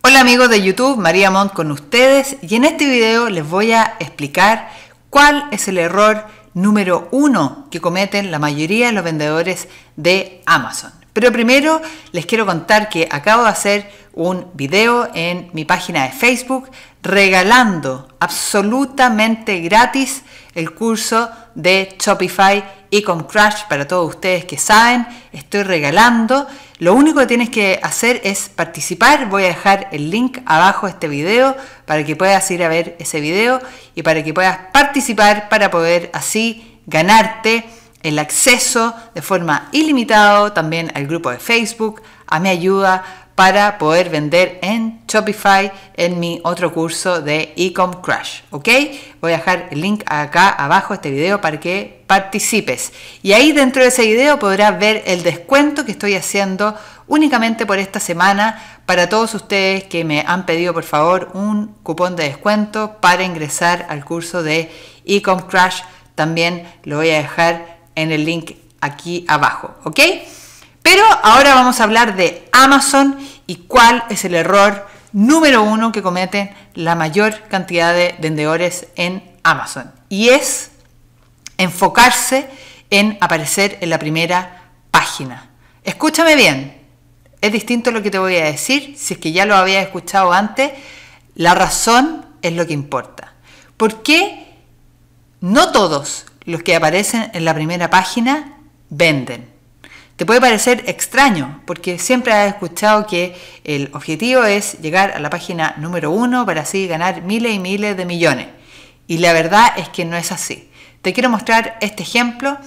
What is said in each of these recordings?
Hola amigos de YouTube, María Mont con ustedes y en este video les voy a explicar cuál es el error número uno que cometen la mayoría de los vendedores de Amazon. Pero primero les quiero contar que acabo de hacer un video en mi página de Facebook regalando absolutamente gratis el curso de Shopify y con Crash para todos ustedes que saben, estoy regalando lo único que tienes que hacer es participar. Voy a dejar el link abajo de este video para que puedas ir a ver ese video y para que puedas participar para poder así ganarte el acceso de forma ilimitada también al grupo de Facebook, a mi ayuda, para poder vender en Shopify en mi otro curso de Ecom Crash, ¿ok? Voy a dejar el link acá abajo este video para que participes. Y ahí dentro de ese video podrás ver el descuento que estoy haciendo únicamente por esta semana para todos ustedes que me han pedido por favor un cupón de descuento para ingresar al curso de Ecom Crash. También lo voy a dejar en el link aquí abajo, ¿ok? Pero ahora vamos a hablar de Amazon y cuál es el error número uno que cometen la mayor cantidad de vendedores en Amazon. Y es enfocarse en aparecer en la primera página. Escúchame bien, es distinto lo que te voy a decir, si es que ya lo habías escuchado antes, la razón es lo que importa. ¿Por qué no todos los que aparecen en la primera página venden? Te puede parecer extraño, porque siempre has escuchado que el objetivo es llegar a la página número uno para así ganar miles y miles de millones. Y la verdad es que no es así. Te quiero mostrar este ejemplo,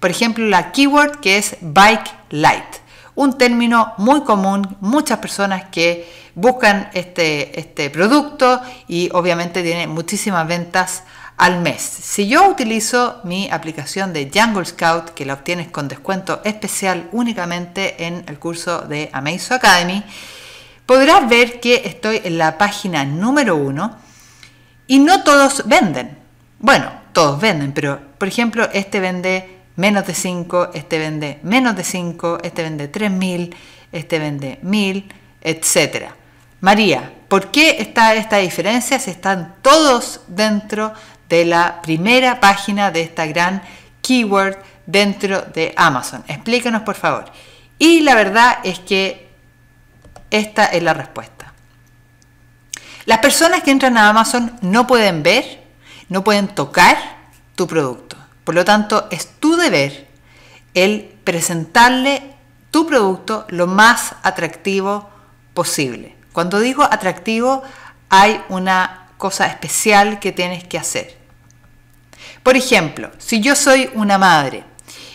por ejemplo la keyword que es bike light, un término muy común, muchas personas que buscan este, este producto y obviamente tiene muchísimas ventas al mes. Si yo utilizo mi aplicación de Jungle Scout, que la obtienes con descuento especial únicamente en el curso de Amazo Academy, podrás ver que estoy en la página número uno y no todos venden. Bueno, todos venden, pero por ejemplo, este vende menos de 5, este vende menos de 5, este vende 3000, este vende 1000, etcétera. María, ¿por qué está esta diferencia si están todos dentro de la primera página de esta gran keyword dentro de Amazon. Explícanos por favor. Y la verdad es que esta es la respuesta. Las personas que entran a Amazon no pueden ver, no pueden tocar tu producto. Por lo tanto, es tu deber el presentarle tu producto lo más atractivo posible. Cuando digo atractivo, hay una cosa especial que tienes que hacer. Por ejemplo, si yo soy una madre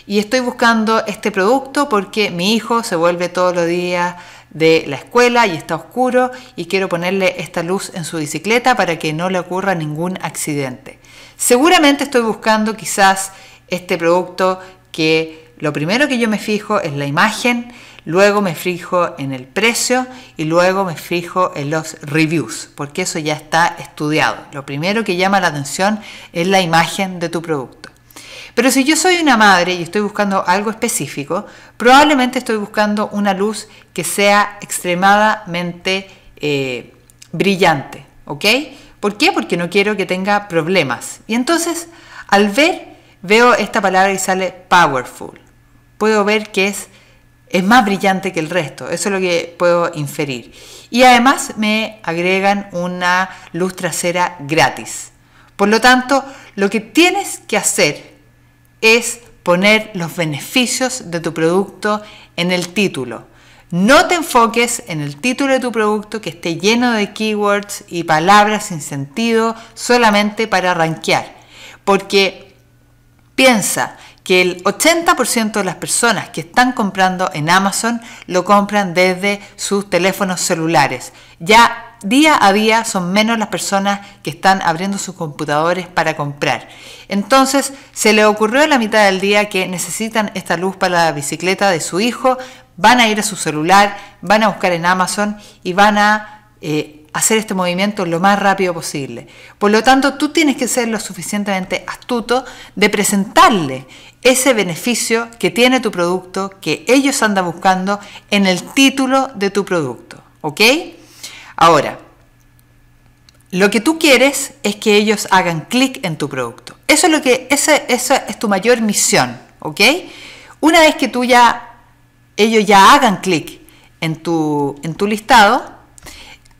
y estoy buscando este producto porque mi hijo se vuelve todos los días de la escuela y está oscuro y quiero ponerle esta luz en su bicicleta para que no le ocurra ningún accidente. Seguramente estoy buscando quizás este producto que lo primero que yo me fijo es la imagen, luego me fijo en el precio y luego me fijo en los reviews, porque eso ya está estudiado. Lo primero que llama la atención es la imagen de tu producto. Pero si yo soy una madre y estoy buscando algo específico, probablemente estoy buscando una luz que sea extremadamente eh, brillante, ¿ok? ¿Por qué? Porque no quiero que tenga problemas. Y entonces, al ver, veo esta palabra y sale powerful. Puedo ver que es es más brillante que el resto. Eso es lo que puedo inferir. Y además me agregan una luz trasera gratis. Por lo tanto, lo que tienes que hacer es poner los beneficios de tu producto en el título. No te enfoques en el título de tu producto que esté lleno de keywords y palabras sin sentido solamente para rankear. Porque piensa que el 80% de las personas que están comprando en Amazon lo compran desde sus teléfonos celulares. Ya día a día son menos las personas que están abriendo sus computadores para comprar. Entonces se le ocurrió a la mitad del día que necesitan esta luz para la bicicleta de su hijo, van a ir a su celular, van a buscar en Amazon y van a... Eh, hacer este movimiento lo más rápido posible. Por lo tanto, tú tienes que ser lo suficientemente astuto de presentarle ese beneficio que tiene tu producto, que ellos andan buscando en el título de tu producto. ¿Ok? Ahora, lo que tú quieres es que ellos hagan clic en tu producto. Eso es lo que, esa, es tu mayor misión. ¿Ok? Una vez que tú ya, ellos ya hagan clic en tu, en tu listado,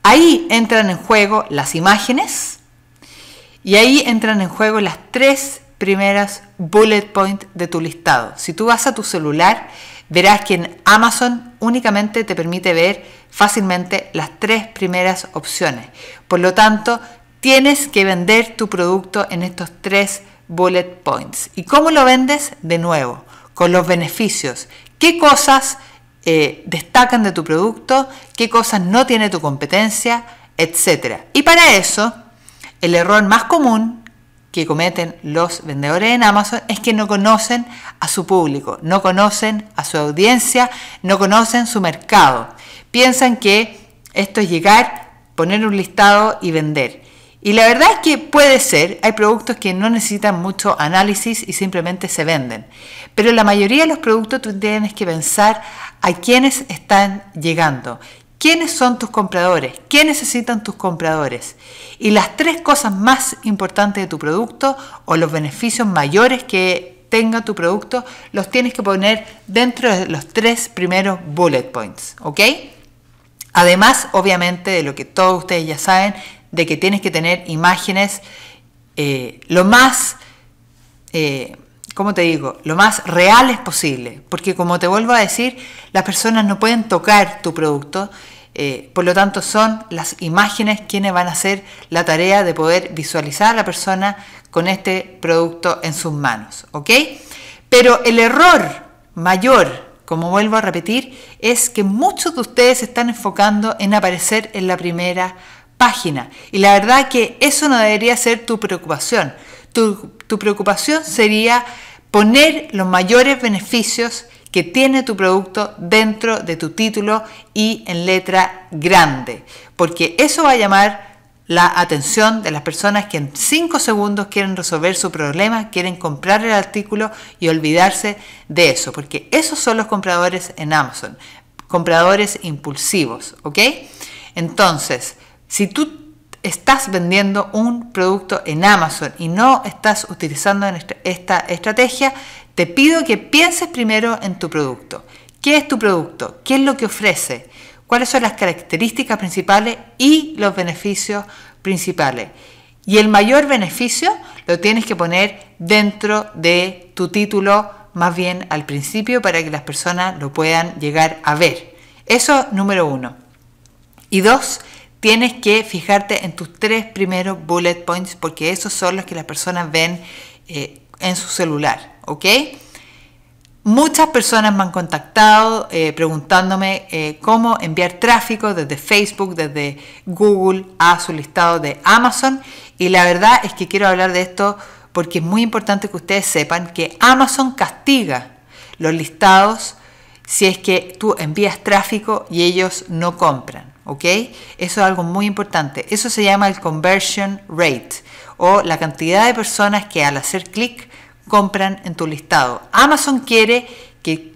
Ahí entran en juego las imágenes y ahí entran en juego las tres primeras bullet points de tu listado. Si tú vas a tu celular, verás que en Amazon únicamente te permite ver fácilmente las tres primeras opciones. Por lo tanto, tienes que vender tu producto en estos tres bullet points. ¿Y cómo lo vendes? De nuevo, con los beneficios. ¿Qué cosas eh, destacan de tu producto, qué cosas no tiene tu competencia, etcétera. Y para eso, el error más común que cometen los vendedores en Amazon es que no conocen a su público, no conocen a su audiencia, no conocen su mercado. Piensan que esto es llegar, poner un listado y vender. Y la verdad es que puede ser, hay productos que no necesitan mucho análisis y simplemente se venden. Pero la mayoría de los productos tú tienes que pensar a quiénes están llegando, quiénes son tus compradores, qué necesitan tus compradores y las tres cosas más importantes de tu producto o los beneficios mayores que tenga tu producto, los tienes que poner dentro de los tres primeros bullet points, ¿ok? Además, obviamente, de lo que todos ustedes ya saben, de que tienes que tener imágenes eh, lo más... Eh, ¿cómo te digo?, lo más real es posible. Porque como te vuelvo a decir, las personas no pueden tocar tu producto, eh, por lo tanto son las imágenes quienes van a hacer la tarea de poder visualizar a la persona con este producto en sus manos, ¿ok? Pero el error mayor, como vuelvo a repetir, es que muchos de ustedes están enfocando en aparecer en la primera página. Y la verdad que eso no debería ser tu preocupación. tu preocupación sería poner los mayores beneficios que tiene tu producto dentro de tu título y en letra grande, porque eso va a llamar la atención de las personas que en 5 segundos quieren resolver su problema, quieren comprar el artículo y olvidarse de eso, porque esos son los compradores en Amazon, compradores impulsivos, ¿ok? Entonces, si tú estás vendiendo un producto en Amazon y no estás utilizando este, esta estrategia, te pido que pienses primero en tu producto. ¿Qué es tu producto? ¿Qué es lo que ofrece? ¿Cuáles son las características principales y los beneficios principales? Y el mayor beneficio lo tienes que poner dentro de tu título, más bien al principio, para que las personas lo puedan llegar a ver. Eso número uno. Y dos, tienes que fijarte en tus tres primeros bullet points porque esos son los que las personas ven eh, en su celular, ¿ok? Muchas personas me han contactado eh, preguntándome eh, cómo enviar tráfico desde Facebook, desde Google a su listado de Amazon. Y la verdad es que quiero hablar de esto porque es muy importante que ustedes sepan que Amazon castiga los listados si es que tú envías tráfico y ellos no compran. ¿ok? Eso es algo muy importante. Eso se llama el conversion rate o la cantidad de personas que al hacer clic compran en tu listado. Amazon quiere que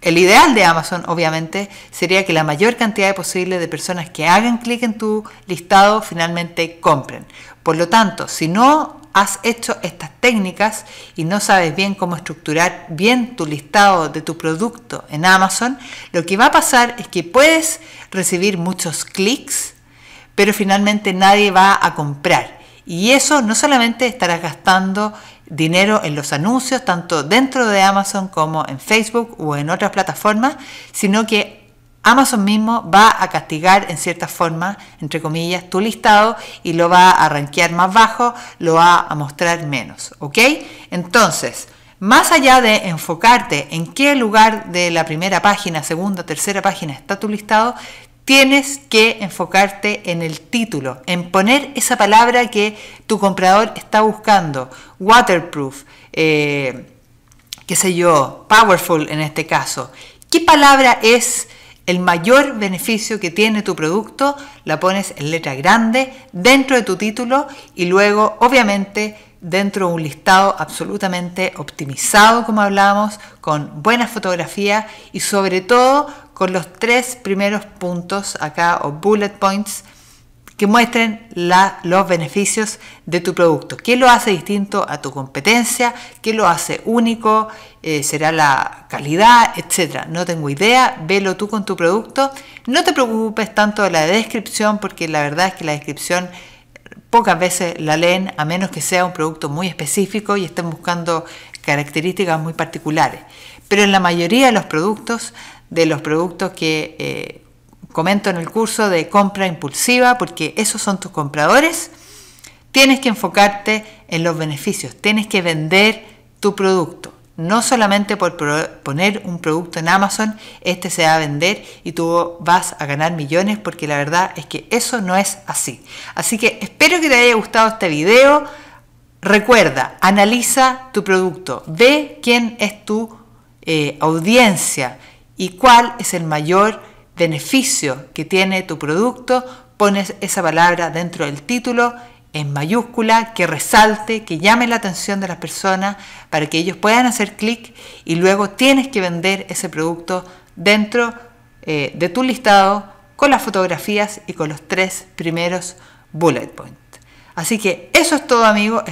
el ideal de Amazon, obviamente, sería que la mayor cantidad posible de personas que hagan clic en tu listado finalmente compren. Por lo tanto, si no has hecho estas técnicas y no sabes bien cómo estructurar bien tu listado de tu producto en Amazon, lo que va a pasar es que puedes recibir muchos clics, pero finalmente nadie va a comprar. Y eso no solamente estarás gastando dinero en los anuncios, tanto dentro de Amazon como en Facebook o en otras plataformas, sino que Amazon mismo va a castigar en cierta forma, entre comillas, tu listado y lo va a rankear más bajo, lo va a mostrar menos, ¿ok? Entonces, más allá de enfocarte en qué lugar de la primera página, segunda, tercera página está tu listado, tienes que enfocarte en el título, en poner esa palabra que tu comprador está buscando, waterproof, eh, qué sé yo, powerful en este caso. ¿Qué palabra es? El mayor beneficio que tiene tu producto la pones en letra grande dentro de tu título y luego, obviamente, dentro de un listado absolutamente optimizado, como hablábamos, con buenas fotografías y sobre todo con los tres primeros puntos acá o bullet points que muestren los beneficios de tu producto. ¿Qué lo hace distinto a tu competencia? ¿Qué lo hace único? Eh, ¿Será la calidad? Etcétera. No tengo idea. Velo tú con tu producto. No te preocupes tanto de la descripción porque la verdad es que la descripción pocas veces la leen a menos que sea un producto muy específico y estén buscando características muy particulares. Pero en la mayoría de los productos, de los productos que... Eh, comento en el curso de compra impulsiva, porque esos son tus compradores, tienes que enfocarte en los beneficios, tienes que vender tu producto. No solamente por poner un producto en Amazon, este se va a vender y tú vas a ganar millones porque la verdad es que eso no es así. Así que espero que te haya gustado este video. Recuerda, analiza tu producto, ve quién es tu eh, audiencia y cuál es el mayor beneficio que tiene tu producto, pones esa palabra dentro del título en mayúscula, que resalte, que llame la atención de las personas para que ellos puedan hacer clic y luego tienes que vender ese producto dentro eh, de tu listado con las fotografías y con los tres primeros bullet points. Así que eso es todo amigos,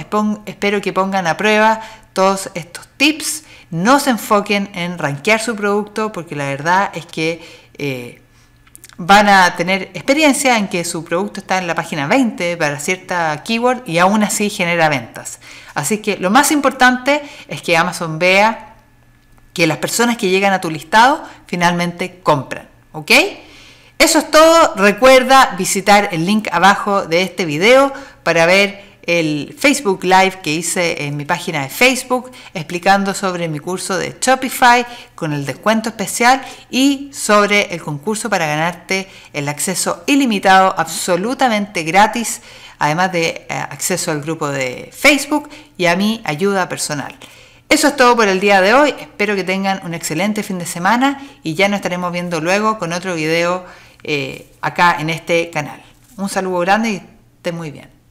espero que pongan a prueba todos estos tips, no se enfoquen en rankear su producto porque la verdad es que eh, van a tener experiencia en que su producto está en la página 20 para cierta keyword y aún así genera ventas. Así que lo más importante es que Amazon vea que las personas que llegan a tu listado finalmente compran. ¿Ok? Eso es todo. Recuerda visitar el link abajo de este video para ver el Facebook Live que hice en mi página de Facebook explicando sobre mi curso de Shopify con el descuento especial y sobre el concurso para ganarte el acceso ilimitado absolutamente gratis, además de eh, acceso al grupo de Facebook y a mi ayuda personal. Eso es todo por el día de hoy, espero que tengan un excelente fin de semana y ya nos estaremos viendo luego con otro video eh, acá en este canal. Un saludo grande y estén muy bien.